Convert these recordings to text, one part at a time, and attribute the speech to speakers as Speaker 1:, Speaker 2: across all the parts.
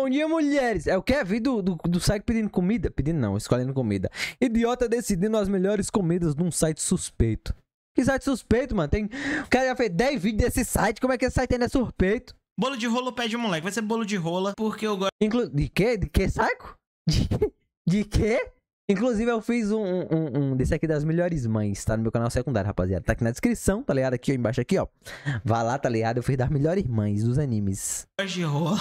Speaker 1: Bom dia, mulheres. É o que? É Vi do, do, do site pedindo comida? Pedindo não, escolhendo comida. Idiota decidindo as melhores comidas num site suspeito. Que site suspeito, mano? Tem... O cara já fez 10 vídeos desse site. Como é que esse site ainda é suspeito? Bolo de rolo pede moleque. Vai ser bolo de rola, porque eu gosto. Inclu... De quê? De quê, saco? De, de quê? Inclusive, eu fiz um, um, um, desse aqui das melhores mães, tá? No meu canal secundário, rapaziada. Tá aqui na descrição, tá ligado? Aqui ó, embaixo, aqui, ó. Vá lá, tá ligado? Eu fiz das melhores mães dos animes.
Speaker 2: Hoje rola.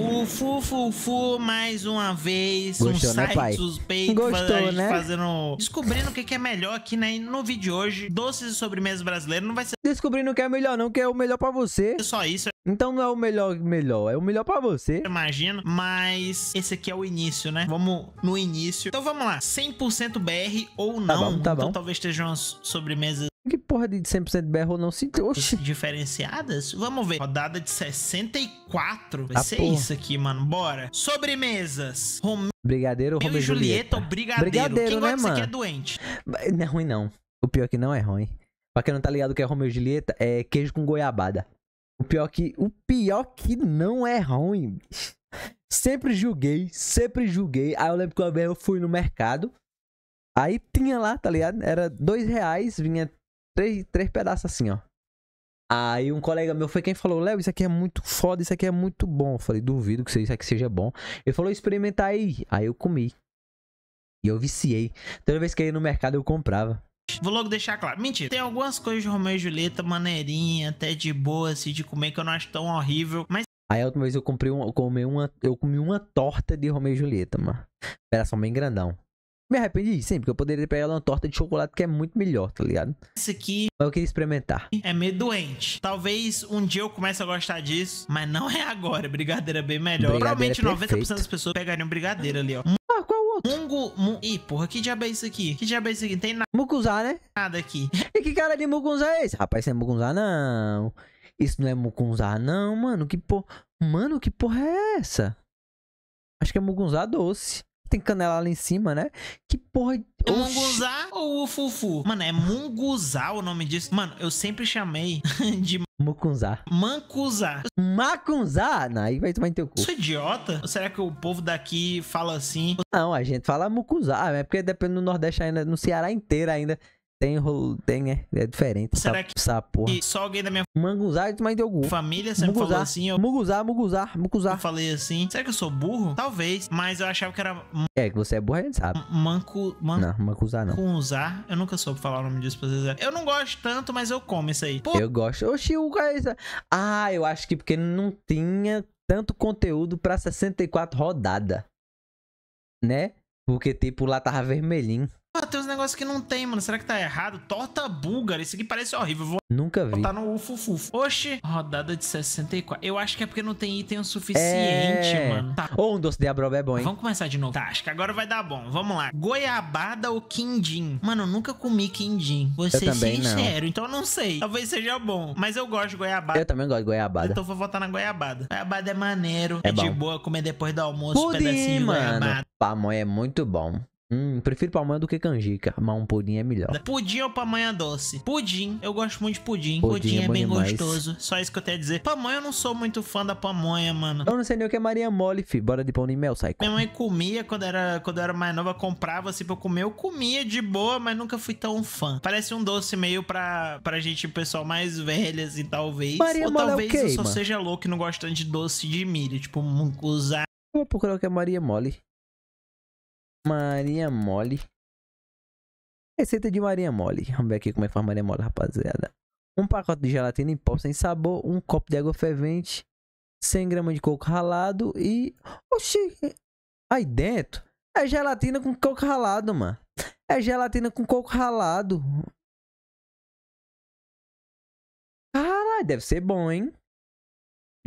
Speaker 2: O Fufufu, mais uma vez, Gostou, um né, suspeito. Gostou, né? Fazendo, descobrindo o que, que é melhor aqui né, no vídeo de hoje. Doces e sobremesas brasileiros não vai
Speaker 1: ser... Descobrindo o que é melhor não, que é o melhor pra você. É só isso. Então não é o melhor, melhor, é o melhor pra você. Imagino, mas esse aqui é o
Speaker 2: início, né? Vamos no início. Então vamos lá, 100% BR ou tá não. Tá bom, tá então bom. Então talvez estejam as sobremesas
Speaker 1: que porra de 100% berro não se Oxi. Diferenciadas? Vamos ver.
Speaker 2: Rodada de 64. Vai ah, ser porra. isso
Speaker 1: aqui, mano. Bora. Sobremesas. Romeu Brigadeiro, Romeu e Julieta. Julieta ou Brigadeiro. Brigadeiro, Quem né, mano? aqui é doente. Não é ruim, não. O pior é que não é ruim. Pra quem não tá ligado que é Romeu e Julieta, é queijo com goiabada. O pior que, o pior que não é ruim. Sempre julguei, sempre julguei. Aí eu lembro que uma vez eu fui no mercado. Aí tinha lá, tá ligado? Era dois reais, vinha três, três pedaços assim, ó. Aí um colega meu foi quem falou: Léo, isso aqui é muito foda, isso aqui é muito bom. Eu falei: duvido que isso aqui seja bom. Ele falou: experimenta aí. Aí eu comi. E eu viciei. Toda vez que eu ia no mercado, eu comprava.
Speaker 2: Vou logo deixar claro. Mentira, tem algumas coisas de Romeu e Julieta maneirinha, até de boa, assim, de comer que eu não acho tão horrível. Mas
Speaker 1: Aí a última vez eu comprei eu comi uma, eu comi uma torta de Romeu e Julieta, mano. Era só bem grandão. Me arrependi sempre, porque eu poderia pegado uma torta de chocolate que é muito melhor, tá ligado? Isso aqui. Mas eu queria experimentar.
Speaker 2: É meio doente. Talvez um dia eu comece a gostar disso, mas não é agora. Brigadeira é bem melhor. Brigadeira é Provavelmente é 90% das pessoas pegariam brigadeiro ali, ó. Ah, qual o outro? Mungo. Mu... Ih, porra, que diabo é isso aqui? Que diabo é isso aqui? Tem nada. Mucunzá, né?
Speaker 1: Nada aqui. E que cara de mucunzá é esse? Rapaz, isso é mucunzá, não. Isso não é mucunzá, não, mano. Que porra. Mano, que porra é essa? Acho que é mucunzá doce tem canela lá em cima, né? Que porra. É Munguzá ou Ufufu?
Speaker 2: Mano, é Munguzá o nome disso. Mano, eu sempre chamei de.
Speaker 1: Mucunzá. Mancuzá. Macunzá? Não, aí vai tomar em teu cu. Sou
Speaker 2: idiota? Ou será que o povo daqui
Speaker 1: fala assim? Não, a gente fala mucunzá. É porque depende do Nordeste ainda, no Ceará inteiro ainda tem rolo, tem, né? É diferente. Será essa, que essa porra. E só alguém da minha Manguzá, é mas deu algum. Família sempre Muguzá. falou assim.
Speaker 2: Eu... Muguzá, Muguzá, Muguzá. Eu falei assim. Será que eu sou burro? Talvez, mas eu achava que era.
Speaker 1: É, que você é burro, a gente sabe. Manco. Man... Não, Manguzá não.
Speaker 2: Manguzá. Eu nunca soube falar o nome disso pra vocês. É. Eu não gosto tanto, mas eu como isso aí.
Speaker 1: Pô... Eu gosto. Oxi, o cara. É ah, eu acho que porque não tinha tanto conteúdo pra 64 rodada. Né? Porque, tipo, lá tava vermelhinho
Speaker 2: tem uns negócios que não tem, mano. Será que tá errado? Torta búlgara. Isso aqui parece horrível. Vou Nunca vi. Tá no ufufufo. Oxi. Rodada de 64. Eu acho que é porque não tem item o suficiente, é... mano. Tá.
Speaker 1: Ou um doce de abroba é bom, hein? Vamos
Speaker 2: começar de novo. Tá, acho que agora vai dar bom. Vamos lá. Goiabada ou quindim? Mano, eu nunca comi quindim. Vou ser sincero. Não. Então eu não sei. Talvez seja bom. Mas eu gosto de goiabada. Eu também gosto de goiabada. Então vou votar na goiabada. Goiabada é maneiro. É, é de boa comer depois do almoço Pudim, um pedacinho de mano. goiabada.
Speaker 1: Pamonha é muito bom. Hum, prefiro pamonha do que canjica, mas um pudim é melhor.
Speaker 2: Pudim ou pamonha doce? Pudim, eu gosto muito de pudim. Pudim, pudim é, é bem demais. gostoso. Só isso que eu tenho a dizer. Pamonha eu não sou muito fã da pamonha, mano.
Speaker 1: Eu não sei nem o que é Maria Mole, fi. Bora de pão de mel, sai. Minha
Speaker 2: mãe comia quando era, quando eu era mais nova, comprava assim pra eu comer. Eu comia de boa, mas nunca fui tão fã. Parece um doce meio pra, pra gente, pessoal mais velho, assim, talvez. Maria ou Mole é talvez é okay, eu só mano? seja louco e não tanto de doce de milho, tipo,
Speaker 1: usar. Eu vou procurar o que é Maria Mole. Maria mole. Receita de Maria mole. Vamos ver aqui como é que faz Maria mole, rapaziada. Um pacote de gelatina em pó sem sabor, um copo de água fervente, 100 gramas de coco ralado e... Oxi! Aí dentro é gelatina com coco ralado, mano. É gelatina com coco ralado. Caralho, deve ser bom, hein?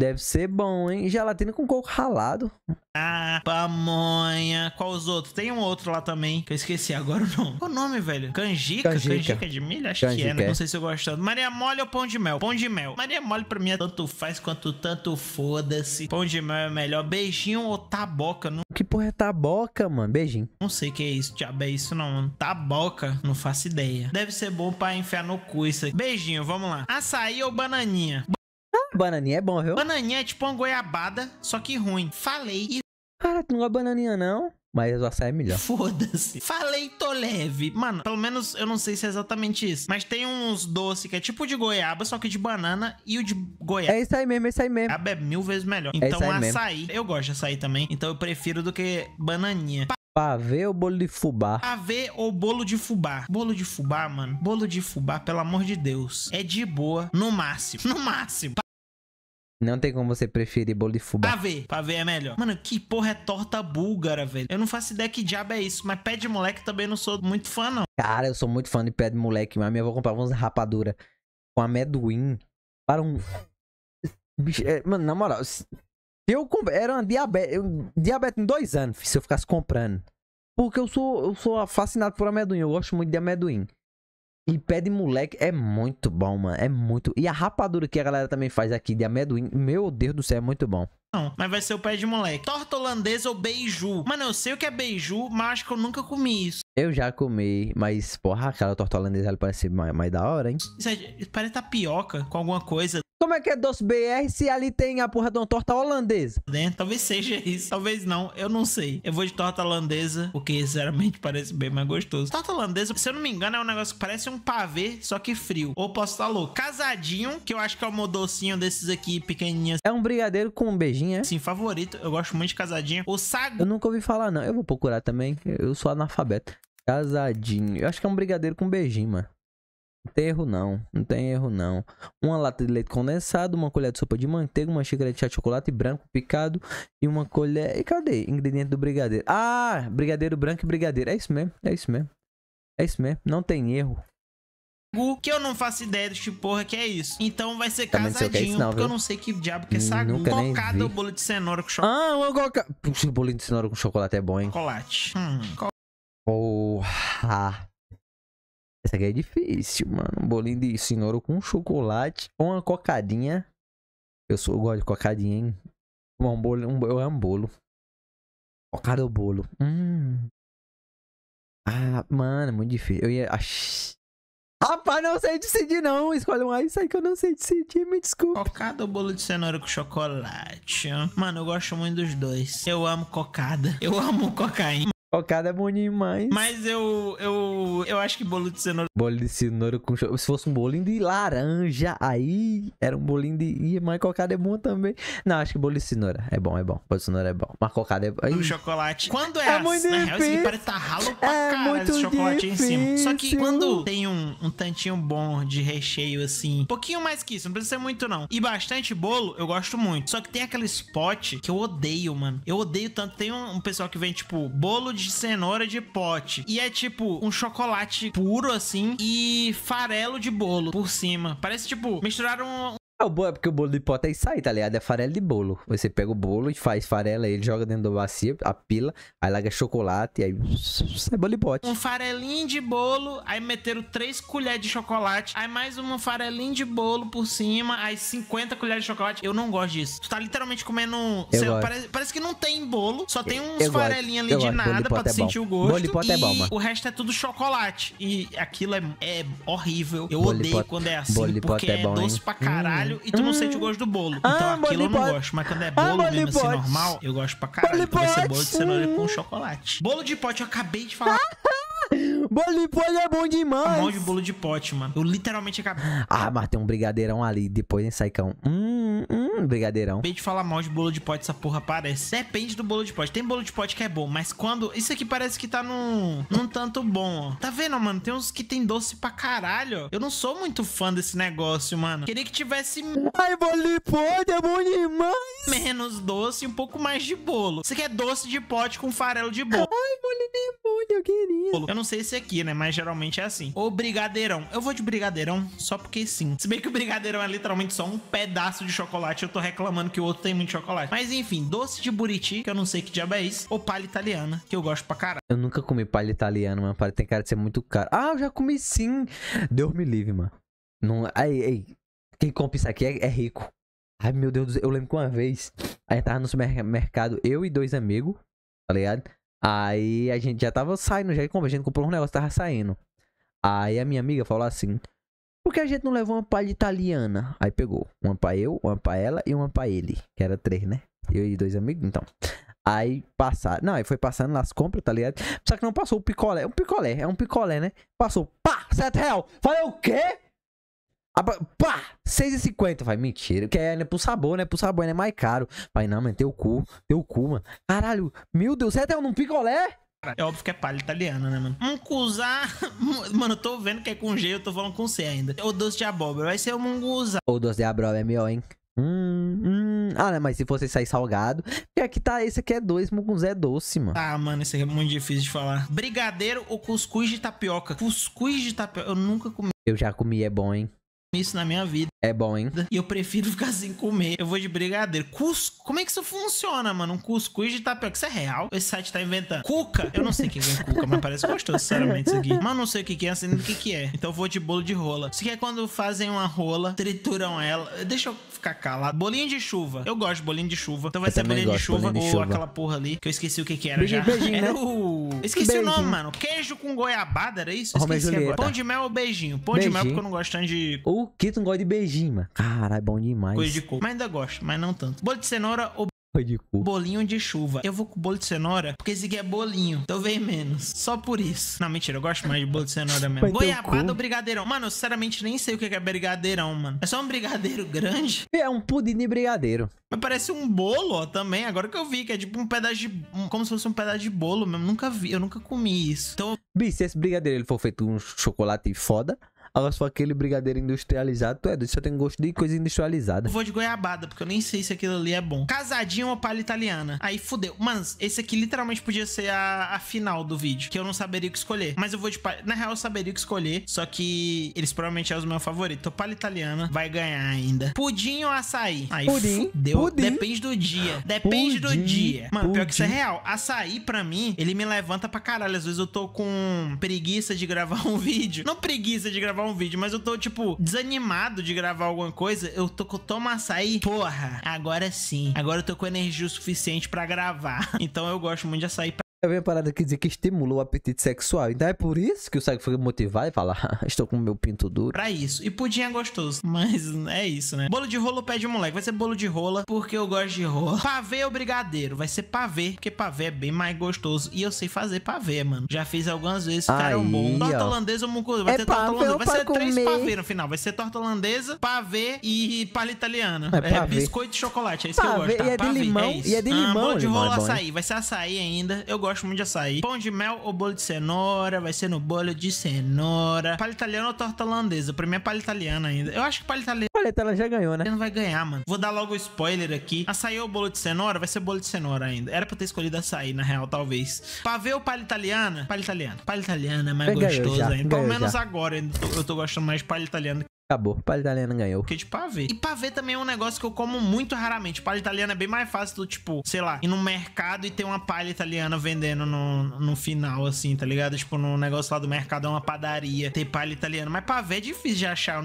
Speaker 1: Deve ser bom, hein? Gelatina com coco ralado. Ah, pamonha.
Speaker 2: Qual os outros? Tem um outro lá também, que eu esqueci agora o nome. Qual o nome, velho? Canjica? Canjica, Canjica de milho? Acho Canjica. que é, né? É. Não sei se eu gosto tanto. Maria mole ou pão de mel? Pão de mel. Maria mole pra mim é tanto faz quanto tanto foda-se. Pão de mel é melhor. Beijinho ou taboca? Não... Que
Speaker 1: porra é taboca, mano? Beijinho.
Speaker 2: Não sei que é isso, diabo. É isso não, mano. Taboca? Não faço ideia. Deve ser bom pra enfiar no cu isso aqui. Beijinho, vamos lá. Açaí ou bananinha? Ah, bananinha é bom, viu? Bananinha é tipo uma goiabada, só que ruim. Falei e. Cara,
Speaker 1: ah, tu não gosta de bananinha, não? Mas o açaí é melhor. Foda-se.
Speaker 2: Falei, tô leve. Mano, pelo menos eu não sei se é exatamente isso. Mas tem uns doces que é tipo de goiaba, só que de banana e o de goiaba. É isso
Speaker 1: aí mesmo, é isso aí mesmo. Goiaba é mil vezes melhor. É então, é açaí.
Speaker 2: Mesmo. Eu gosto de açaí também. Então eu prefiro do que bananinha.
Speaker 1: Pavê ou bolo de fubá?
Speaker 2: Pavê ou bolo de fubá? Bolo de fubá, mano. Bolo de fubá, pelo amor de Deus. É de boa, no máximo. No máximo.
Speaker 1: Não tem como você preferir bolo de fubá.
Speaker 2: Pavê. Pavê é melhor. Mano, que porra é torta búlgara, velho? Eu não faço ideia que diabo é isso, mas pé de moleque também não sou muito fã, não.
Speaker 1: Cara, eu sou muito fã de pé de moleque, mas minha avó comprava umas rapadura com amendoim para um... É, mano, na moral, se eu comp... era uma diabetes, eu... diabetes em dois anos, se eu ficasse comprando. Porque eu sou, eu sou fascinado por amendoim, eu gosto muito de amendoim. E pé de moleque é muito bom, mano. É muito. E a rapadura que a galera também faz aqui de amendoim, meu Deus do céu, é muito bom.
Speaker 2: Não, mas vai ser o pé de moleque. Torta holandesa ou beiju. Mano, eu sei o que é beiju, mas acho que eu nunca comi isso.
Speaker 1: Eu já comi, mas porra, aquela torta holandesa ela parece mais, mais da hora, hein?
Speaker 2: Isso parece tapioca com alguma coisa.
Speaker 1: Como é que é doce BR se ali tem a porra de uma torta holandesa?
Speaker 2: Né? Talvez seja isso, talvez não, eu não sei. Eu vou de torta holandesa, porque sinceramente parece bem mais gostoso. Torta holandesa, se eu não me engano, é um negócio que parece um pavê, só que frio. Ou posso estar louco. Casadinho, que eu acho que é meu docinho desses aqui, pequenininho. É um brigadeiro com um beijinho, é? Sim, favorito. Eu gosto muito de casadinho. O sagu. Eu
Speaker 1: nunca ouvi falar, não. Eu vou procurar também. Eu sou analfabeto. Casadinho. Eu acho que é um brigadeiro com beijinho, mano. Não tem erro não, não tem erro não. Uma lata de leite condensado, uma colher de sopa de manteiga, uma xícara de chá de chocolate branco picado e uma colher... E cadê? Ingrediente do brigadeiro. Ah, brigadeiro branco e brigadeiro. É isso mesmo, é isso mesmo. É isso mesmo, não tem erro.
Speaker 2: Que eu não faço ideia do que porra que é isso. Então vai ser Também é casadinho, é isso, não, porque viu? eu não sei que diabo que é sagu. Nunca cocada ou
Speaker 1: bolo de cenoura com chocolate. Ah, uma coca... Puxa, bolo de cenoura com chocolate é bom, hein? Chocolate. Hum, ah, essa aqui é difícil, mano. Um bolinho de cenoura com chocolate ou uma cocadinha. Eu, sou, eu gosto de cocadinha, hein? Um bolo, um, eu amo bolo. Cocada ou bolo? Hum. Ah, mano, é muito difícil. Eu ia. Ah, Rapaz, não sei decidir, não. Escolhe um isso aí que eu não sei decidir, me desculpe. Cocada ou bolo
Speaker 2: de cenoura com chocolate? Mano, eu gosto muito dos dois. Eu amo cocada. Eu amo cocaína. Cocada é bom demais. Mas eu, eu, eu acho que bolo de cenoura.
Speaker 1: Bolo de cenoura com chocolate. Se fosse um bolinho de laranja, aí era um bolinho de. Ih, mas cocada é bom também. Não, acho que bolo de cenoura é bom, é bom. Bolo de cenoura é bom. Mas cocada é bom.
Speaker 2: chocolate. Quando é, é as... Assim, muito Na né? difícil. real, parece tá ralo é pra é cara esse chocolate difícil. em cima. Só que quando tem um, um tantinho bom de recheio assim, um pouquinho mais que isso, não precisa ser muito não. E bastante bolo, eu gosto muito. Só que tem aquele spot que eu odeio, mano. Eu odeio tanto. Tem um, um pessoal que vem, tipo, bolo de de cenoura de pote. E é tipo um chocolate puro assim e farelo de bolo por cima. Parece tipo misturaram
Speaker 1: é, o bolo, é porque o bolo de pó é isso aí, tá ligado? É farelo de bolo. Você pega o bolo e faz farela, ele joga dentro do bacia, a pila, aí larga chocolate, e aí sai é bolo de pote. Um
Speaker 2: farelinho de bolo, aí meteram 3 colheres de chocolate, aí mais uma farelinha de bolo por cima, aí 50 colheres de chocolate. Eu não gosto disso. Tu tá literalmente comendo. parece, parece, que não tem bolo, só tem uns farelinhos ali eu de gosto. nada de pra tu é sentir bom. o gosto. Bolo de pote é bom, mano. O resto é tudo chocolate. E aquilo é, é horrível. Eu bolo odeio quando é assim, porque é, é bom, é doce hein? pra caralho. Hum e tu não sente o gosto do bolo. Ah, então aquilo eu não gosto. Mas quando é ah, bolo ah, mesmo assim, normal, eu gosto pra caralho. Então vai ser bolo de cenoura com chocolate. Bolo de pote, eu acabei de falar. Ah, tá.
Speaker 1: Bolo de pote é bom demais. Um monte de bolo
Speaker 2: de pote, mano. Eu literalmente acabei.
Speaker 1: Ah, mas tem um brigadeirão ali depois, hein, Saicão? Hum, hum, brigadeirão. Bem
Speaker 2: de falar mal de bolo de pote, essa porra parece. Depende do bolo de pote. Tem bolo de pote que é bom, mas quando. Isso aqui parece que tá num. num tanto bom, ó. Tá vendo, mano? Tem uns que tem doce pra caralho. Eu não sou muito fã desse negócio, mano. Queria que tivesse. Ai, bolo de pote é bom demais. Menos doce e um pouco mais de bolo. Isso aqui é doce de pote com farelo de bolo. Ai, bolo de pote, eu queria. Eu não sei se esse aqui, né? Mas geralmente é assim. O brigadeirão. Eu vou de brigadeirão só porque sim. Se bem que o brigadeirão é literalmente só um pedaço de chocolate. Eu tô reclamando que o outro tem muito chocolate. Mas enfim, doce de buriti, que eu não sei que diabo é isso. Ou palha italiana,
Speaker 1: que eu gosto pra caralho. Eu nunca comi palha italiana, mano. Palha tem cara de ser muito caro. Ah, eu já comi sim. Deus me livre, mano. Não... Aí, aí. Quem compra isso aqui é, é rico. Ai, meu Deus do céu. Eu lembro que uma vez, a gente tava no supermercado, eu e dois amigos, tá ligado? Aí a gente já tava saindo, já a gente comprou um negócio, tava saindo. Aí a minha amiga falou assim: Por que a gente não levou uma palha italiana? Aí pegou uma pra eu, uma pra ela e uma pra ele. Que era três, né? Eu e dois amigos, então. Aí passaram. Não, aí foi passando nas compras, tá ligado? Só que não passou o picolé. O é picolé, é um picolé, né? Passou, pá, sete real. Falei o quê? A, pá! 6,50. Vai, mentira. Que é, né? Pro sabor, né? Pro sabor, né? Mais caro. Vai, não, mano. Teu cu. Teu cu, mano. Caralho. Meu Deus. É até um picolé?
Speaker 2: É óbvio que é palha italiana, né, mano?
Speaker 1: Munguzá. Mano, eu tô vendo que é com
Speaker 2: G, eu tô falando com C
Speaker 1: ainda. O doce de abóbora vai ser o munguzá. O doce de abóbora é melhor, hein? Hum, hum. Ah, né? Mas se fosse sair salgado. E aqui tá, esse aqui é dois, mugunzé é doce, mano. Ah,
Speaker 2: mano, esse aqui é muito difícil de falar. Brigadeiro ou cuscuz de tapioca? Cuscuz de tapioca, eu nunca
Speaker 1: comi. Eu já comi, é bom, hein?
Speaker 2: isso na minha vida. É bom, hein? E eu prefiro ficar sem comer. Eu vou de brigadeiro. Cusco? Como é que isso funciona, mano? Um cuscuz de tapioca. Isso é real? Esse site tá inventando. Cuca? Eu não sei o que é cuca, mas parece gostoso, sinceramente, isso aqui. Mas não sei o que é, assim, o que é. Então eu vou de bolo de rola. Isso aqui é quando fazem uma rola, trituram ela. Deixa eu ficar calado. Bolinha de chuva. Eu gosto de bolinha de chuva. Então vai eu ser bolinha de chuva bolinha de ou aquela porra ali que eu esqueci o que que era beijinho, já. Beijinho, era né? o... Esqueci beijinho. o nome, mano. Queijo com goiabada, era isso? Esqueci agora. Pão de mel ou beijinho?
Speaker 1: Pão de mel porque eu não gosto tanto de... O que tu não gosta de beijinho, mano? Caralho, é bom demais. Coisa de coco. Mas ainda
Speaker 2: gosto, mas não tanto. Bolo de cenoura ou de cu. Bolinho de chuva. Eu vou com bolo de cenoura, porque esse aqui é bolinho. Então vem menos. Só por isso. Não, mentira, eu gosto mais de bolo de cenoura mesmo. Vai Goiabada ou brigadeirão? Mano, eu sinceramente nem sei o que é, é brigadeirão, mano. É só um brigadeiro grande?
Speaker 1: É um pudim de brigadeiro.
Speaker 2: Mas parece um bolo, ó, também. Agora que eu vi, que é tipo um pedaço de... Um, como se fosse um pedaço de
Speaker 1: bolo mesmo. Nunca vi, eu nunca comi isso. Então... Bicho, se esse brigadeiro ele for feito um chocolate foda, Agora, se for aquele brigadeiro industrializado, tu é doido. Só tem gosto de coisa industrializada. Eu vou de goiabada, porque
Speaker 2: eu nem sei se aquilo ali é bom. Casadinho ou palha italiana? Aí fudeu. Mano, esse aqui literalmente podia ser a, a final do vídeo, que eu não saberia o que escolher. Mas eu vou de palha. Na real, eu saberia o que escolher, só que eles provavelmente é os meus favoritos. Então, palha italiana vai ganhar ainda. Pudim ou açaí? Aí, pudim. Pudim. Depende do dia. Depende pudim, do dia. Mano, pudim. pior que isso é real. Açaí, pra mim, ele me levanta pra caralho. Às vezes eu tô com preguiça de gravar um vídeo. Não preguiça de gravar gravar um vídeo, mas eu tô, tipo, desanimado de gravar alguma coisa, eu tô com toma açaí, porra, agora sim. Agora eu tô com energia o suficiente pra gravar. Então eu gosto muito de açaí
Speaker 1: é bem a parada que dizer que estimulou o apetite sexual. Então é por isso que o cego foi motivado e falar, ah, estou com o meu pinto duro.
Speaker 2: Pra isso. E pudim é gostoso. Mas é isso, né? Bolo de rolo pé de moleque. Vai ser bolo de rola, porque eu gosto de rola. Pavê é ou brigadeiro? Vai ser pavê, porque pavê é bem mais gostoso. E eu sei fazer pavê, mano. Já fiz algumas vezes, ficaram bom. Torta holandesa ou mucosa? Vai é ser torta holandesa. Vai ser comer. três pavê no final. Vai ser torta holandesa, pavê e palha italiana. É, é biscoito de chocolate, é isso pavê. que eu gosto. Tá? E é de pavê. limão. É e é de limão. Ah, bolo de rola, irmão, é açaí. Vai ser açaí ainda. Eu gosto gosto muito de açaí. Pão de mel ou bolo de cenoura, vai ser no bolo de cenoura. Palha italiana ou torta holandesa? Pra mim é palha italiana ainda. Eu acho que palha italiana... Palha italiana já ganhou, né? Não vai ganhar, mano. Vou dar logo o spoiler aqui. Açaí ou bolo de cenoura? Vai ser bolo de cenoura ainda. Era pra ter escolhido açaí, na real, talvez. ver ou palha italiana? Palha italiana. Palha italiana é mais gostoso ainda. Pelo menos já. agora eu tô, eu tô gostando mais de palha italiana.
Speaker 1: Acabou. Palha italiana ganhou. porque de pavê.
Speaker 2: E pavê também é um negócio que eu como muito raramente. Palha italiana é bem mais fácil do tipo, sei lá, ir no mercado e ter uma palha italiana vendendo no, no final, assim, tá ligado? Tipo, no negócio lá do mercado é uma padaria, ter palha italiana. Mas pavê é difícil de achar.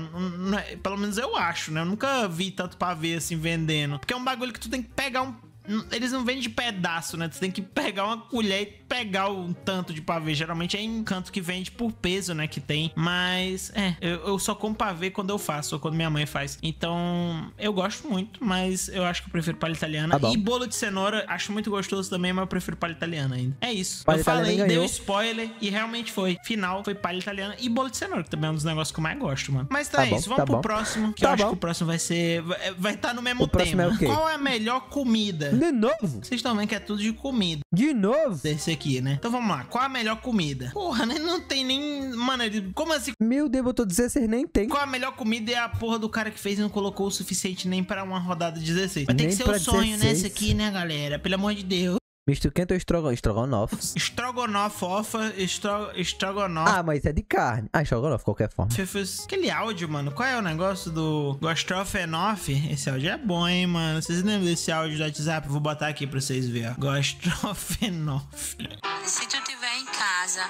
Speaker 2: É, pelo menos eu acho, né? Eu nunca vi tanto pavê assim vendendo. Porque é um bagulho que tu tem que pegar um. Eles não vendem de pedaço, né? Tu tem que pegar uma colher e pegar um tanto de pavê. Geralmente é em canto que vende por peso, né? Que tem. Mas, é, eu, eu só como pavê quando eu faço, ou quando minha mãe faz. Então, eu gosto muito, mas eu acho que eu prefiro palha italiana. Tá e bolo de cenoura, acho muito gostoso também, mas eu prefiro palha italiana ainda. É isso. Palha eu falei, deu spoiler e realmente foi. Final foi palha italiana e bolo de cenoura, que também é um dos negócios que eu mais gosto, mano. Mas então tá, é isso. Bom, Vamos tá pro bom. próximo, que tá eu acho que o próximo vai ser. Vai estar tá no mesmo o é tema. É Qual é a melhor comida? De novo? Vocês estão vendo que é tudo de comida. De novo? Terceiro aqui, né? Então vamos lá, qual a melhor comida? Porra, né? Não tem nem. Mano, como assim? Meu Deus, eu dizendo 16, nem tem. Qual a melhor comida é a porra do cara que fez e não colocou o suficiente nem pra uma rodada 16. Vai ter que ser o sonho, 16. né? aqui,
Speaker 1: né, galera? Pelo amor de Deus. Misto quente é ou estrogo... estrogonofe?
Speaker 2: Estrogonofe, ofa, estro... estrogonofe.
Speaker 1: Ah, mas é de carne. Ah, estrogonofe, qualquer
Speaker 2: forma. Fefus. Aquele áudio, mano, qual é o negócio do Gostrofenof? Esse áudio é bom, hein, mano. Vocês lembram desse áudio do WhatsApp? Vou botar aqui pra vocês verem, ó. Gostrofenof.
Speaker 1: Se tu tiver em casa,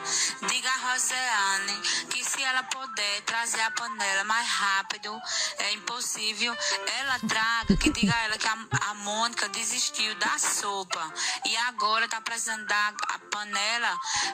Speaker 1: diga a Roseane que se ela puder trazer a panela mais rápido, é impossível, ela traga, que diga a ela que a, a Mônica desistiu da sopa. E a agora tá precisando dar a
Speaker 2: panela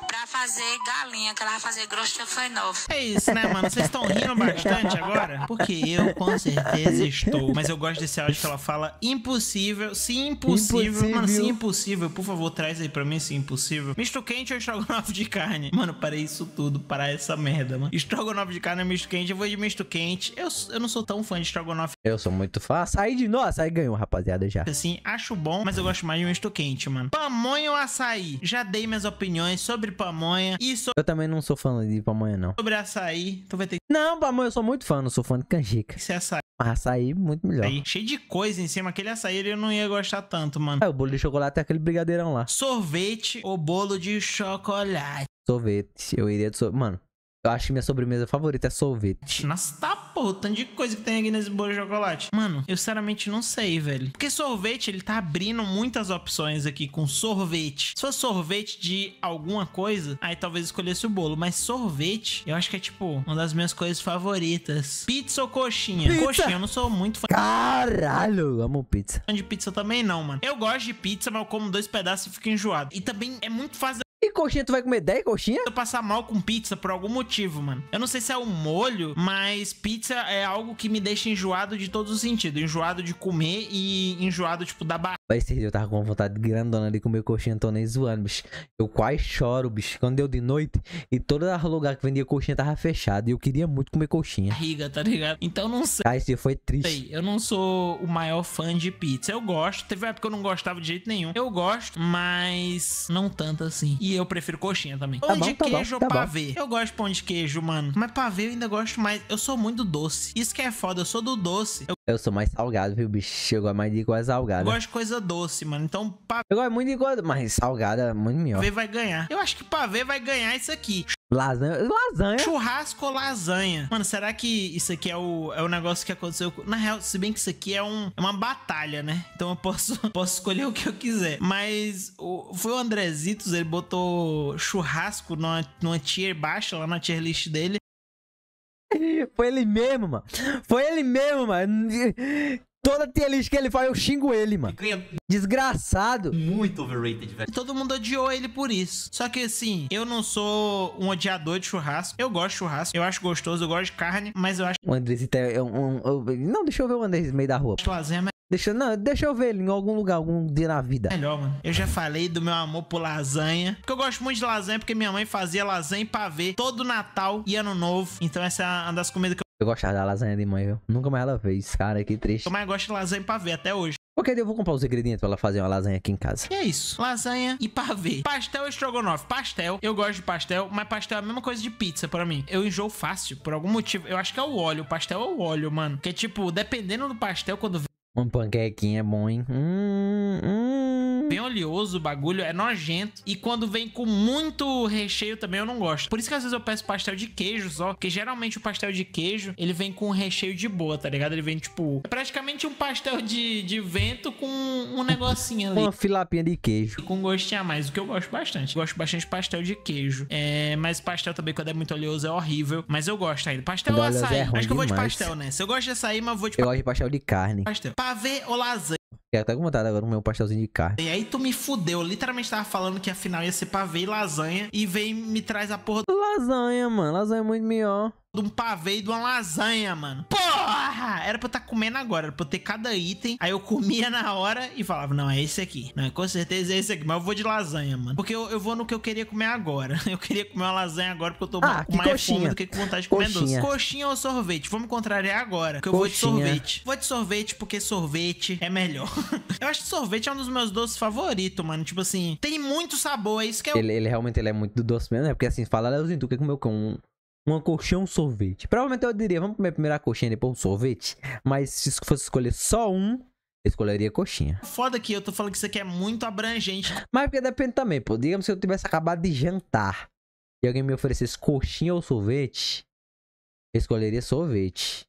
Speaker 2: pra fazer galinha, que ela vai fazer grosso grostofenófilo. É isso, né, mano? Vocês estão rindo bastante agora? Porque eu com certeza estou. Mas eu gosto desse áudio que ela fala impossível, se impossível, impossível. mano, se impossível, por favor, traz aí pra mim se impossível. Misto quente ou estrogonofe de carne? Mano, parei isso tudo, parar essa merda, mano. Estrogonofe de carne é misto quente, eu vou de misto quente. Eu, eu não sou tão fã de estrogonofe.
Speaker 1: Eu sou muito fã. Açaí de nós, aí ganhou, rapaziada, já.
Speaker 2: Assim, acho bom, mas eu gosto mais de misto quente, mano. Pamonha ou açaí? Já dei minhas opiniões sobre pamonha e sobre...
Speaker 1: Eu também não sou fã de pamonha, não.
Speaker 2: Sobre açaí, tu vai ter que...
Speaker 1: Não, pamonha, eu sou muito fã, não sou fã de canjica. Esse açaí. Mas açaí, muito melhor.
Speaker 2: Cheio de coisa em cima. Aquele açaí eu não ia gostar tanto, mano. É, o bolo de chocolate é aquele brigadeirão lá. Sorvete ou bolo de chocolate?
Speaker 1: Sorvete. Eu iria de sorvete. Mano, eu acho que minha sobremesa favorita é sorvete.
Speaker 2: Nossa, tá porra, tanto de coisa que tem aqui nesse bolo de chocolate. Mano, eu sinceramente não sei, velho. Porque sorvete, ele tá abrindo muitas opções aqui com sorvete. Se fosse sorvete de alguma coisa, aí talvez escolhesse o bolo. Mas sorvete, eu acho que é, tipo, uma das minhas coisas favoritas. Pizza ou coxinha? Pizza. Coxinha, eu não
Speaker 1: sou muito fã. Caralho, eu amo pizza.
Speaker 2: Fã de pizza também não, mano. Eu gosto de pizza, mas eu como dois pedaços e fico enjoado. E também é muito fácil coxinha tu vai comer?
Speaker 1: 10 coxinhas? Eu
Speaker 2: passar mal com pizza por algum motivo, mano. Eu não sei se é o um molho, mas pizza é algo que me deixa enjoado de todos os sentidos. Enjoado de comer e enjoado, tipo, da barra.
Speaker 1: Esse dia eu tava com uma vontade grandona de comer coxinha, tô nem zoando, bicho. Eu quase choro, bicho. Quando deu de noite e todo lugar que vendia coxinha tava fechado. E eu queria muito comer coxinha.
Speaker 2: Riga, tá ligado? Então não sei.
Speaker 1: Ah, esse dia foi triste. Sei,
Speaker 2: eu não sou o maior fã de pizza. Eu gosto. Teve uma época que eu não gostava de jeito nenhum. Eu gosto, mas não tanto assim. E eu eu prefiro coxinha também. Tá pão bom, de tá queijo bom, tá pavê. Bom. Tá eu gosto de pão de queijo, mano. Mas pavê eu ainda gosto
Speaker 1: mais. Eu sou muito doce. Isso que é foda, eu sou do doce. Eu, eu sou mais salgado, viu, bicho? Chegou a mais de igual salgado. Eu gosto de coisa doce, mano. Então, pavê. Eu gosto muito de igual, mas salgada é muito melhor. Pavê
Speaker 2: vai ganhar. Eu acho que pavê vai ganhar isso aqui. Lasanha. Lasanha. Churrasco ou lasanha? Mano, será que isso aqui é o, é o negócio que aconteceu? Na real, se bem que isso aqui é, um, é uma batalha, né? Então eu posso, posso escolher o que eu quiser. Mas o, foi o Andrezitos, ele botou churrasco numa, numa tier baixa, lá na tier list dele.
Speaker 1: Foi ele mesmo, mano. Foi ele mesmo, mano. Toda tier list que ele faz, eu xingo ele, mano. Picanha. Desgraçado. Muito overrated, velho. Todo mundo odiou ele por
Speaker 2: isso. Só que assim, eu não sou um odiador de churrasco. Eu gosto de churrasco. Eu acho gostoso, eu gosto de carne, mas eu acho.
Speaker 1: O Andrés então, é eu, um, Não, deixa eu ver o Andrés no meio da rua. Lasanha, é, Deixa, não, deixa eu ver ele em algum lugar, algum dia na vida. Melhor, mano.
Speaker 2: Eu já falei do meu amor por lasanha. Porque eu gosto muito de lasanha, porque minha mãe fazia lasanha pra ver todo Natal e Ano Novo. Então essa é uma
Speaker 1: das comidas que eu eu gostava da lasanha de mãe, viu? Nunca mais ela fez, cara, que triste. Eu mais gosto de lasanha pra ver até hoje. Ok, eu vou comprar os ingredientes pra ela fazer uma lasanha aqui em casa. E é isso. Lasanha
Speaker 2: e pavê. Pastel e estrogonofe. Pastel. Eu gosto de pastel, mas pastel é a mesma coisa de pizza pra mim. Eu enjoo fácil, por algum motivo. Eu acho que é o óleo. pastel é o óleo, mano. Que tipo, dependendo do pastel, quando...
Speaker 1: Uma panquequinha é bom, hein? Hum, hum
Speaker 2: bem oleoso o bagulho, é nojento. E quando vem com muito recheio também eu não gosto. Por isso que às vezes eu peço pastel de queijo só, porque geralmente o pastel de queijo, ele vem com um recheio de boa, tá ligado? Ele vem tipo, é praticamente um pastel de, de vento com um negocinho ali. Uma
Speaker 1: filapinha de queijo. E
Speaker 2: com gostinho a mais, o que eu gosto bastante. Gosto bastante de pastel de queijo. É, mas pastel também, quando é muito oleoso, é horrível. Mas eu gosto ainda. Pastel ou açaí? É Acho que eu vou demais. de pastel,
Speaker 1: né? Se eu gosto de açaí, mas vou de Eu gosto de pastel de carne. Pastel. Pavê ou lasanha? Quero até comentar agora o meu pastelzinho de carne.
Speaker 2: E aí tu me fudeu. Eu literalmente tava falando que afinal ia ser pavê e lasanha. E vem me traz a porra do... Lasanha, mano. Lasanha é muito melhor. De um pavê e de uma lasanha, mano. Porra! Ah, Era pra eu estar tá comendo agora, era pra eu ter cada item. Aí eu comia na hora e falava, não, é esse aqui. Não, com certeza é esse aqui, mas eu vou de lasanha, mano. Porque eu, eu vou no que eu queria comer agora. Eu queria comer uma lasanha agora porque eu tô ah, com mais coxinha. fome do que com vontade de comer coxinha. doce. Coxinha ou sorvete? Vou me contrariar agora, que eu coxinha. vou de sorvete. Vou de sorvete porque sorvete é melhor. eu acho que sorvete é um dos meus doces favoritos, mano. Tipo assim, tem muito sabor, é isso que é... Ele,
Speaker 1: ele realmente ele é muito doce mesmo, né? Porque assim, fala, Leozinho, tu quer comer o com uma coxinha ou um sorvete. Provavelmente eu diria, vamos comer primeiro a coxinha depois o sorvete. Mas se fosse escolher só um, eu escolheria coxinha.
Speaker 2: Foda que eu tô falando que isso aqui é muito abrangente.
Speaker 1: Mas é porque depende também, pô. Digamos que eu tivesse acabado de jantar e alguém me oferecesse coxinha ou sorvete, eu escolheria sorvete.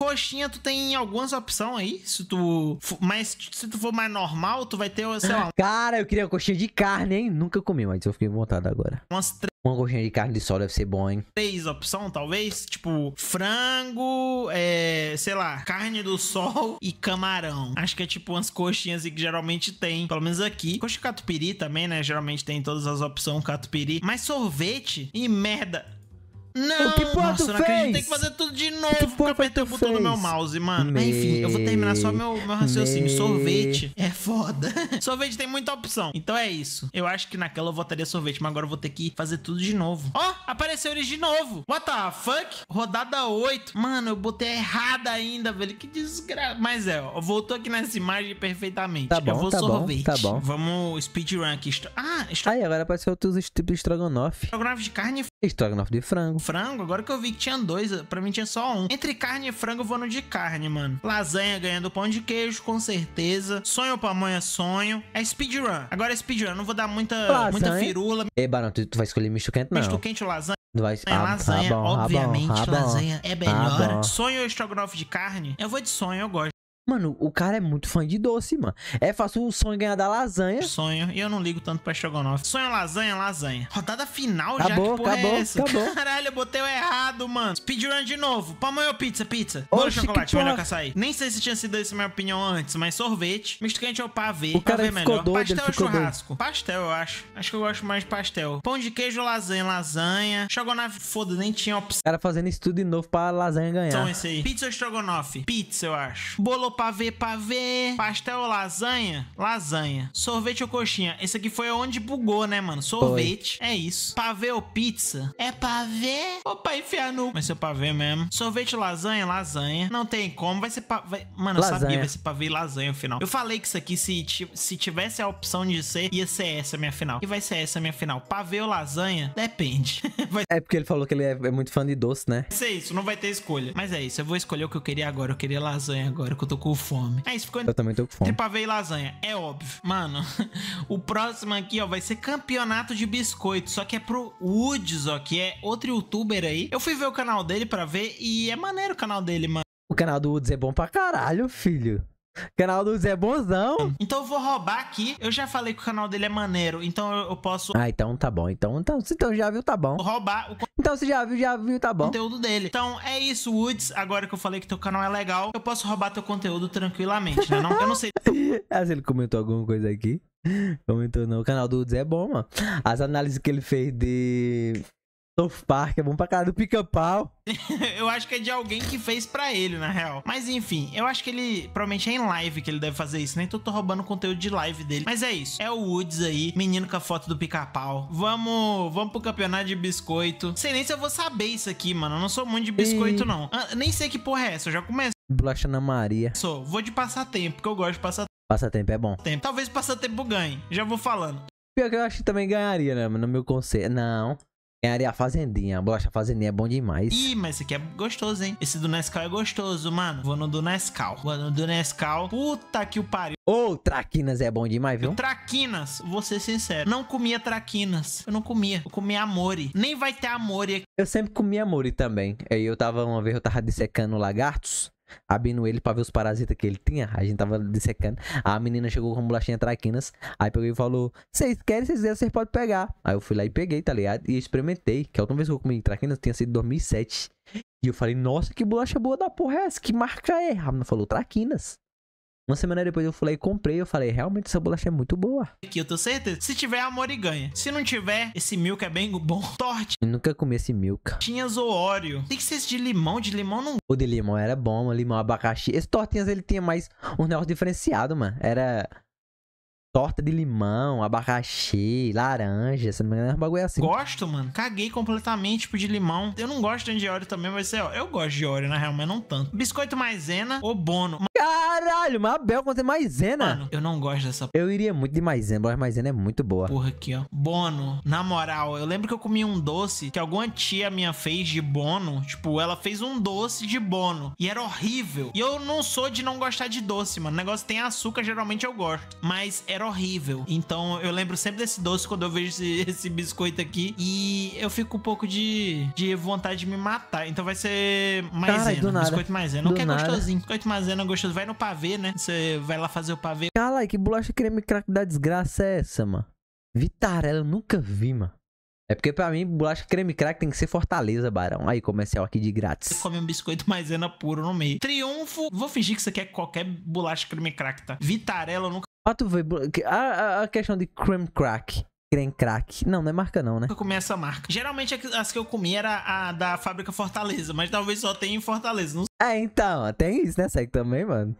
Speaker 2: Coxinha, tu tem algumas opções aí. Se tu. Mas se tu for mais normal, tu vai ter, sei lá.
Speaker 1: Cara, eu queria coxinha de carne, hein? Nunca comi, mas eu fiquei com vontade agora. Umas uma coxinha de carne de sol deve ser bom, hein?
Speaker 2: Três opções, talvez? Tipo, frango, é, sei lá, carne do sol e camarão. Acho que é tipo umas coxinhas que geralmente tem, pelo menos aqui. Coxa de catupiry também, né? Geralmente tem todas as opções catupiry. Mas sorvete e merda. Não, que nossa, não fez? Tem que fazer tudo de novo que porra eu apertei o botão do meu mouse, mano. enfim, eu vou terminar só meu, meu raciocínio. Me... Sorvete é foda. sorvete tem muita opção. Então é isso. Eu acho que naquela eu votaria sorvete, mas agora eu vou ter que fazer tudo de novo. Ó, oh, apareceu eles de novo. What the fuck? Rodada 8. Mano, eu botei errada ainda, velho. Que desgraça. Mas é, ó. Voltou aqui nessa imagem perfeitamente. Tá bom, eu vou tá sorvete. Bom, tá bom. Vamos speedrun aqui.
Speaker 1: Ah, estra... Aí, agora apareceu outros
Speaker 2: tipos de estrogonofe. Estrogonofe de carne Estrogonofe de frango. Frango? Agora que eu vi que tinha dois, pra mim tinha só um. Entre carne e frango, eu vou no de carne, mano. Lasanha ganhando pão de queijo, com certeza. Sonho ou amanhã sonho. É speedrun. Agora é speedrun, não vou dar muita, muita firula.
Speaker 1: Ei, Barão, tu, tu vai escolher misto quente, não. Misto quente
Speaker 2: ou lasanha? Vai... É lasanha, ah, tá tá bom, obviamente, ah, bom, ah, bom. lasanha é tá melhor. sonho ou estrogonofe de carne? Eu vou de sonho, eu gosto. Mano, o cara é muito fã de doce, mano. É fácil o sonho ganhar da lasanha. Sonho. E eu não ligo tanto pra estrogonofe. Sonho, é lasanha, lasanha. Rodada final acabou, já, que porra é acabou, é essa? Acabou. Caralho, eu botei o errado, mano. Speedrun de novo. Pão ou pizza? Pizza. Bolo de chocolate, melhor que açaí. Nem sei se tinha sido essa minha opinião antes, mas sorvete. Misto quente é ou pavê. O cara pavê ficou melhor. Doido, pastel ou churrasco? Doido. Pastel, eu acho. Acho que eu gosto mais de pastel. Pão de queijo, lasanha, lasanha. Estrogonofe, foda, nem tinha opção. Era cara fazendo isso tudo de novo pra
Speaker 1: lasanha ganhar. Então esse aí.
Speaker 2: Pizza ou estrogonofe? Pizza, eu acho. Bolo pavê, pavê. Pastel ou lasanha? Lasanha. Sorvete ou coxinha? Esse aqui foi onde bugou, né, mano? Sorvete. Foi. É isso. Pavê ou pizza? É pavê? Opa, enfiar no... Vai ser pavê mesmo. Sorvete ou lasanha? Lasanha. Não tem como. Vai ser pavê... Mano, lasanha. eu sabia. Vai ser pavê e lasanha no final. Eu falei que isso aqui, se, se tivesse a opção de ser, ia ser essa a minha final. E vai ser essa a minha final. Pavê
Speaker 1: ou lasanha? Depende. vai... É porque ele falou que ele é, é muito fã de doce, né?
Speaker 2: Isso é isso. Não vai ter escolha. Mas é isso. Eu vou escolher o que eu queria agora. Eu queria lasanha agora, que eu tô com com fome.
Speaker 1: É isso, ficou. Eu também tô com fome.
Speaker 2: tripavei e lasanha, é óbvio. Mano, o próximo aqui, ó, vai ser campeonato de biscoito. Só que é pro Woods, ó, que é outro youtuber aí. Eu fui ver o canal dele pra ver
Speaker 1: e é maneiro o canal dele, mano. O canal do Woods é bom pra caralho, filho canal do Zé Bonzão.
Speaker 2: Então eu vou roubar aqui. Eu já falei que o canal dele é maneiro, então eu, posso. Ah,
Speaker 1: então tá bom. Então, então, então já viu, tá bom. Vou roubar o. Então se já viu, já viu, tá bom.
Speaker 2: Conteúdo dele. Então é isso, Woods. Agora que eu falei que teu canal é legal, eu posso roubar teu conteúdo tranquilamente, né?
Speaker 1: Não, eu não sei. É se ele comentou alguma coisa aqui. Comentou não. O canal do Woods é bom, mano. As análises que ele fez de South Park é bom pra caralho. Pica-pau. eu acho
Speaker 2: que é de alguém que fez pra ele, na real. Mas enfim, eu acho que ele. Provavelmente é em live que ele deve fazer isso, Nem Então tô roubando conteúdo de live dele. Mas é isso. É o Woods aí, menino com a foto do pica-pau. Vamos, vamos pro campeonato de biscoito. Sei nem se eu vou saber isso aqui, mano. Eu não sou muito de biscoito, não. Ah, nem sei que porra é essa. Eu já começo.
Speaker 1: Bolacha na Maria. Sou.
Speaker 2: Vou de passatempo, porque eu gosto de passatempo.
Speaker 1: Passatempo é bom. Tempo.
Speaker 2: Talvez passatempo ganhe. Já vou falando.
Speaker 1: Pior que eu acho que também ganharia, né? No meu conceito. Não. Ganharia a Fazendinha. A bolacha Fazendinha é bom demais. Ih,
Speaker 2: mas esse aqui é gostoso, hein? Esse do Nescau é gostoso, mano. Vou no do Nescau. Vou no do Nescau. Puta que o
Speaker 1: pariu. Ô, oh, traquinas é bom demais, viu?
Speaker 2: traquinas, vou ser sincero. Não comia traquinas. Eu não comia. Eu comia amore. Nem vai ter amore aqui.
Speaker 1: Eu sempre comia amore também. Aí eu tava, uma vez, eu tava dissecando lagartos abrindo ele pra ver os parasitas que ele tinha. A gente tava dissecando. A menina chegou com bolachinha traquinas. Aí pegou e falou: Vocês querem, vocês querem, vocês podem pegar. Aí eu fui lá e peguei, tá ligado? E experimentei. Que a última vez que eu comi traquinas tinha sido em 2007. E eu falei: Nossa, que bolacha boa da porra é essa? Que marca é? A menina falou: Traquinas. Uma semana depois eu falei, comprei, eu falei, realmente essa bolacha é muito boa.
Speaker 2: Aqui, eu tô certeza. Se tiver amor e ganha. Se não tiver, esse milk é bem bom. Torte.
Speaker 1: Eu nunca comi esse milk.
Speaker 2: Tinha zoório. Tem que ser esse de limão, de
Speaker 1: limão não. O de limão era bom, limão, abacaxi. Esse tortinhas ele tinha mais um negócio diferenciado, mano. Era torta de limão, abacaxi, laranja, se não me engano, é um bagulho assim. Gosto, mano.
Speaker 2: Caguei completamente, tipo, de limão. Eu não gosto de óleo também, mas é, ó. eu gosto de óleo, na real, mas não tanto. Biscoito maisena ou bono.
Speaker 1: Caralho, Mabel contra é maisena. Mano, eu não gosto dessa... Eu iria muito de maisena, mas maisena é muito boa. Porra
Speaker 2: aqui, ó. Bono, na moral, eu lembro que eu comi um doce que alguma tia minha fez de bono. Tipo, ela fez um doce de bono e era horrível. E eu não sou de não gostar de doce, mano. O negócio tem açúcar, geralmente eu gosto. Mas era horrível. Então eu lembro sempre desse doce quando eu vejo esse, esse biscoito aqui. E eu fico um pouco de, de vontade de me matar. Então vai ser maisena. Carai, biscoito maisena. Não quer é gostosinho. Biscoito maisena é gostoso. Vai no pavê, né? Você vai lá fazer o
Speaker 1: pavê. Caralho, que bolacha creme crack da desgraça é essa, mano? Vitarela, eu nunca vi, mano. É porque pra mim, bolacha creme crack tem que ser Fortaleza, Barão. Aí, comercial aqui de grátis. Você come um
Speaker 2: biscoito maisena puro no meio. Triunfo, vou fingir que você quer qualquer bolacha creme crack, tá?
Speaker 1: Vitarela, eu nunca ah, tu vê, a, a questão de cream crack. Creme crack. Não, não é marca não, né?
Speaker 2: Eu comi essa marca. Geralmente as que eu comi era a da fábrica Fortaleza, mas talvez só tenha
Speaker 1: em Fortaleza. Não... É, então, tem isso, né? Segue também, mano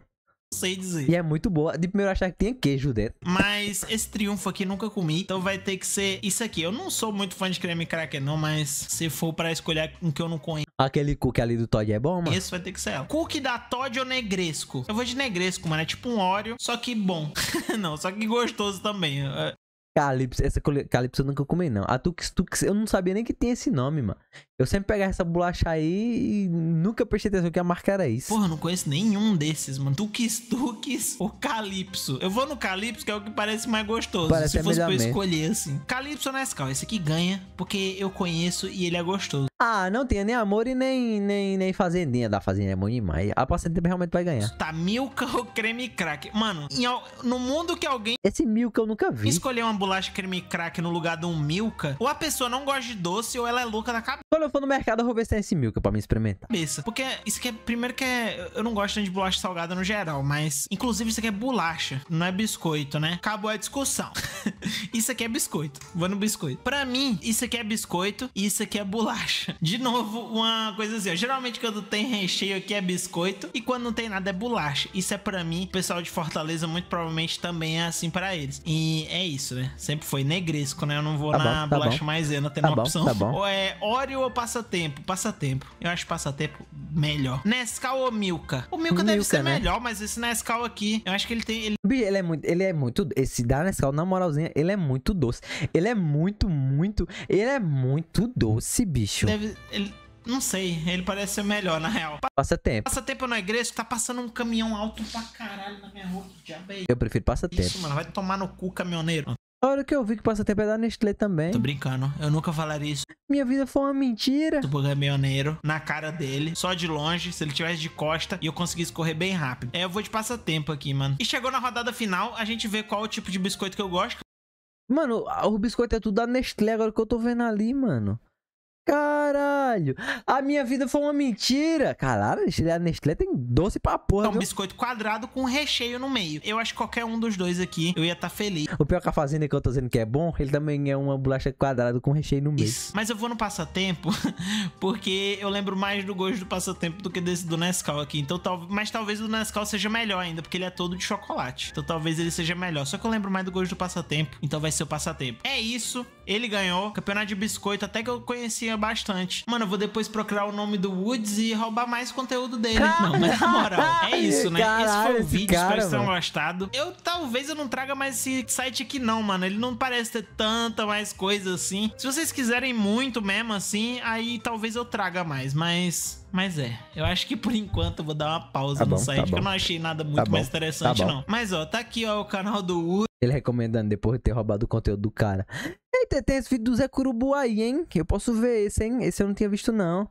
Speaker 1: sei dizer. E é muito boa. De primeiro achar que tinha queijo dentro.
Speaker 2: Mas esse triunfo aqui nunca comi, então vai ter que ser isso aqui. Eu não sou muito fã de creme cracker não, mas se for pra escolher um que eu não conheço.
Speaker 1: Aquele cookie ali do Todd é bom, mano? Esse
Speaker 2: vai ter que ser ela. Cookie da Todd ou negresco? Eu vou de negresco, mano. É tipo um óleo, só que bom. não, só que gostoso também. É.
Speaker 1: Calypso, essa Calypso eu nunca comi, não. A Tux Tux, eu não sabia nem que tem esse nome, mano. Eu sempre pegava essa bolacha aí e nunca prestei atenção que a marca era isso.
Speaker 2: Porra, não conheço nenhum desses, mano. Tukis Tukis ou Calypso. Eu vou no Calypso, que é o que parece mais gostoso. Parece se fosse pra eu escolher, assim. Calypso ou né, Nescau? Esse aqui ganha, porque eu conheço e ele é gostoso.
Speaker 1: Ah, não tinha nem amor e nem, nem, nem fazendinha. Da fazendinha é bom demais. A paciente realmente vai ganhar.
Speaker 2: Tá Milka ou creme crack? Mano, em,
Speaker 1: no mundo que alguém... Esse Milka eu nunca vi.
Speaker 2: Escolher uma bolacha creme crack no lugar de um Milka, ou a pessoa não gosta de doce ou ela é louca da cabeça.
Speaker 1: Quando eu for no mercado, eu vou ver se tem esse Milka pra me experimentar. Cabeça.
Speaker 2: Porque isso aqui é, primeiro que é, eu não gosto de bolacha salgada no geral, mas, inclusive, isso aqui é bolacha, não é biscoito, né? Acabou a discussão. isso aqui é biscoito. Vou no biscoito. Pra mim, isso aqui é biscoito e isso aqui é bolacha. De novo, uma coisa assim, ó. Geralmente, quando tem recheio aqui é biscoito e quando não tem nada é bolacha. Isso é pra mim, o pessoal de Fortaleza muito provavelmente também é assim pra eles. E é isso, né? Sempre foi negresco, né? Eu não vou tá na bom, tá bolacha mais maisena, tendo tá uma bom, opção. Tá bom. Ou é Oreo ou passatempo? Passatempo. Eu acho passatempo melhor. Nescau ou Milka? O Milka, Milka deve ser né? melhor,
Speaker 1: mas esse Nescau aqui, eu acho que ele tem... Ele... Bi, ele é muito... Ele é muito... Esse da Nescau, na moralzinha, ele é muito doce. Ele é muito, muito... Ele é muito doce, bicho. Deve...
Speaker 2: Ele... Não sei, ele parece ser melhor, na
Speaker 1: real. Passatempo.
Speaker 2: Passatempo na igreja, tá passando um caminhão alto pra caralho na minha rua, que diabo aí.
Speaker 1: Eu prefiro passatempo. Isso, mano, vai tomar no cu, caminhoneiro. A hora que eu vi que passa tempo é da Nestlé também. Tô brincando,
Speaker 2: eu nunca falaria isso.
Speaker 1: Minha vida foi uma mentira.
Speaker 2: é meioneiro na cara dele, só de longe, se ele tivesse de costa e eu conseguisse correr bem rápido. É, eu vou de passatempo aqui, mano. E chegou na rodada final, a gente vê qual o tipo de biscoito que eu gosto.
Speaker 1: Mano, o biscoito é tudo da Nestlé, agora que eu tô vendo ali, mano. Caralho! A minha vida foi uma mentira! Caralho, a Nestlé tem doce pra porra. É um viu?
Speaker 2: biscoito quadrado com recheio no meio. Eu acho que qualquer um dos dois aqui eu ia estar tá feliz.
Speaker 1: O pior é que a fazenda que eu tô dizendo que é bom, ele também é uma bolacha quadrada com recheio no meio. Isso.
Speaker 2: Mas eu vou no passatempo, porque eu lembro mais do gosto do passatempo do que desse do Nescau aqui. Então, tal... Mas talvez o do Nescau seja melhor ainda, porque ele é todo de chocolate. Então talvez ele seja melhor. Só que eu lembro mais do gosto do passatempo. Então vai ser o passatempo. É isso. Ele ganhou. Campeonato de biscoito, até que eu conheci bastante. Mano, eu vou depois procurar o nome do Woods e roubar mais conteúdo dele. Caralho, não, mas na moral, é isso, né? Caralho, esse foi o vídeo, cara, espero que tenham gostado. Eu talvez eu não traga mais esse site aqui não, mano. Ele não parece ter tanta mais coisa assim. Se vocês quiserem muito mesmo assim, aí talvez eu traga mais, mas... Mas é, eu acho que por enquanto eu vou dar uma pausa tá no bom, site, tá que eu não achei nada tá muito tá mais bom, tá interessante, não. Mas ó, tá
Speaker 1: aqui ó, o canal do Woods. Ele recomendando depois de ter roubado o conteúdo do cara. Eita, tem esse vídeo do Zé Curubu aí, hein? Eu posso ver esse, hein? Esse eu não tinha visto, não.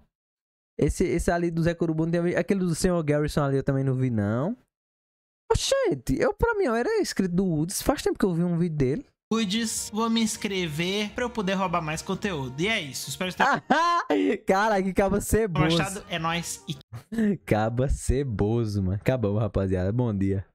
Speaker 1: Esse, esse ali do Zé Curubu não tinha visto. Aquele do Sr. Garrison ali eu também não vi, não. Oxente, eu pra mim eu era inscrito do Woods. Faz tempo que eu vi um vídeo dele.
Speaker 2: Woods, vou me inscrever pra eu poder roubar mais conteúdo. E é isso. Espero que tenham
Speaker 1: Cara, que caba ceboso. Machado é nóis. E... caba ceboso, mano. Acabou, rapaziada. Bom dia.